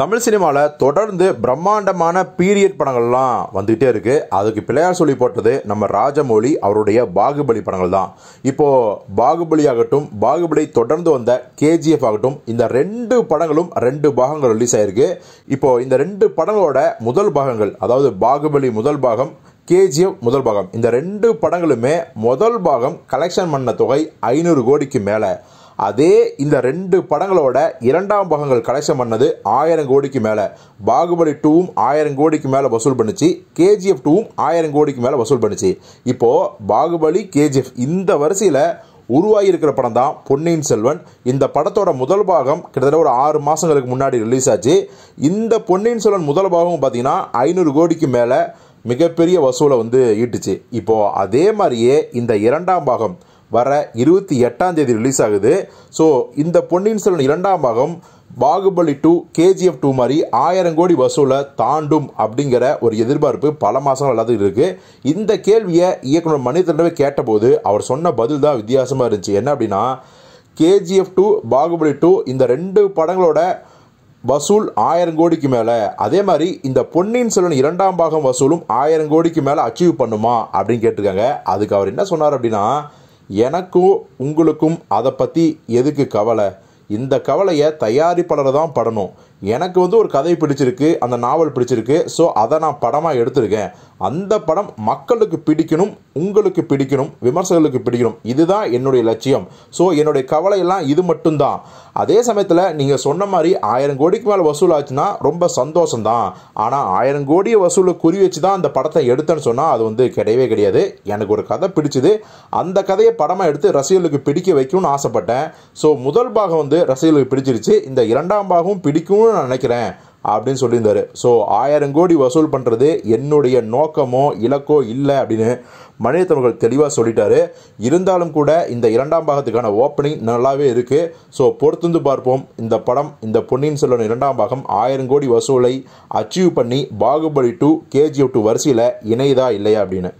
தமிழ் சினிமாவில் தொடர்ந்து பிரம்மாண்டமான பீரியட் படங்கள்லாம் வந்துகிட்டே இருக்குது அதுக்கு பிள்ளையார் சொல்லி போட்டது நம்ம ராஜமௌழி அவருடைய பாகுபலி படங்கள் தான் இப்போது பாகுபலி ஆகட்டும் பாகுபலி தொடர்ந்து வந்த கேஜிஎஃப் ஆகட்டும் இந்த ரெண்டு படங்களும் ரெண்டு பாகங்கள் ரிலீஸ் ஆகிருக்கு இப்போது இந்த ரெண்டு படங்களோட முதல் பாகங்கள் அதாவது பாகுபலி முதல் பாகம் கேஜிஎஃப் முதல் பாகம் இந்த ரெண்டு படங்களுமே முதல் பாகம் கலெக்ஷன் பண்ண தொகை ஐநூறு கோடிக்கு மேலே அதே இந்த ரெண்டு படங்களோட இரண்டாம் பாகங்கள் கலெக்ஷன் பண்ணது ஆயிரம் கோடிக்கு மேலே பாகுபலி டூவும் ஆயிரம் கோடிக்கு மேலே வசூல் பண்ணுச்சு கேஜிஎஃப் டூவும் ஆயிரம் கோடிக்கு மேலே வசூல் பண்ணுச்சு இப்போது பாகுபலி கேஜிஎஃப் இந்த வரிசையில் உருவாகியிருக்கிற படம் தான் பொன்னியின் செல்வன் இந்த படத்தோட முதல் பாகம் கிட்டத்தட்ட ஒரு ஆறு மாதங்களுக்கு முன்னாடி ரிலீஸ் ஆச்சு இந்த பொன்னியின் செல்வன் முதல் பாகம் பார்த்தீங்கன்னா ஐநூறு கோடிக்கு மேலே மிகப்பெரிய வசூலை வந்து ஈட்டுச்சு இப்போது அதே மாதிரியே இந்த இரண்டாம் பாகம் வர இருபத்தி எட்டாம் தேதி ரிலீஸ் ஆகுது ஸோ இந்த பொன்னியின் செல்வன் இரண்டாம் பாகம் பாகுபலி டூ கேஜிஎஃப் டூ மாதிரி ஆயிரம் கோடி வசூலை தாண்டும் அப்படிங்கிற ஒரு எதிர்பார்ப்பு பல மாதம் நல்லா இருக்குது இந்த கேள்வியை இயக்குனர் மனிதனவே கேட்டபோது அவர் சொன்ன பதில் தான் வித்தியாசமாக இருந்துச்சு என்ன அப்படின்னா கேஜிஎஃப் டூ பாகுபலி டூ இந்த ரெண்டு படங்களோட வசூல் ஆயிரம் கோடிக்கு மேலே அதே மாதிரி இந்த பொன்னியின் செல்வன் இரண்டாம் பாகம் வசூலும் ஆயிரம் கோடிக்கு மேலே அச்சீவ் பண்ணுமா அப்படின்னு கேட்டிருக்காங்க அதுக்கு அவர் என்ன சொன்னார் அப்படின்னா எனக்கும் உங்களுக்கும் அதை பற்றி எதுக்கு கவலை இந்த கவலையை தயாரிப்பாளரை தான் படணும் எனக்கு வந்து ஒரு கதை பிடிச்சிருக்கு அந்த நாவல் பிடிச்சிருக்கு ஸோ அதை நான் படமாக எடுத்திருக்கேன் அந்த படம் மக்களுக்கு பிடிக்கணும் உங்களுக்கு பிடிக்கணும் விமர்சகர்களுக்கு பிடிக்கணும் இதுதான் என்னுடைய லட்சியம் ஸோ என்னுடைய கவலையெல்லாம் இது மட்டும்தான் அதே சமயத்தில் நீங்கள் சொன்ன மாதிரி ஆயிரம் கோடிக்கு மேலே வசூல் ஆச்சுன்னா ரொம்ப சந்தோஷம்தான் ஆனால் ஆயிரம் கோடியை வசூலை குறி வச்சு தான் அந்த படத்தை எடுத்தேன்னு சொன்னால் அது வந்து கிடையவே கிடையாது எனக்கு ஒரு கதை பிடிச்சிது அந்த கதையை படமாக எடுத்து ரசிகர்களுக்கு பிடிக்க வைக்கணும்னு ஆசைப்பட்டேன் ஸோ முதல் பாகம் வந்து ரசிகர்களுக்கு பிடிச்சிருச்சு இந்த இரண்டாம் பாகம் பிடிக்கும்னு நான் நினைக்கிறேன் அப்படின்னு சொல்லியிருந்தாரு ஸோ ஆயிரம் கோடி வசூல் பண்ணுறது என்னுடைய நோக்கமோ இலக்கோ இல்லை அப்படின்னு மனிதத்தவர்கள் தெளிவாக சொல்லிட்டாரு இருந்தாலும் கூட இந்த இரண்டாம் பாகத்துக்கான ஓப்பனிங் நல்லாவே இருக்கு ஸோ பொறுத்துந்து பார்ப்போம் இந்த படம் இந்த பொன்னியின் செல்வன் இரண்டாம் பாகம் ஆயிரம் கோடி வசூலை அச்சீவ் பண்ணி பாகுபலி டூ கேஜிஎஃப் டூ வரிசையில் இணையதா இல்லையா அப்படின்னு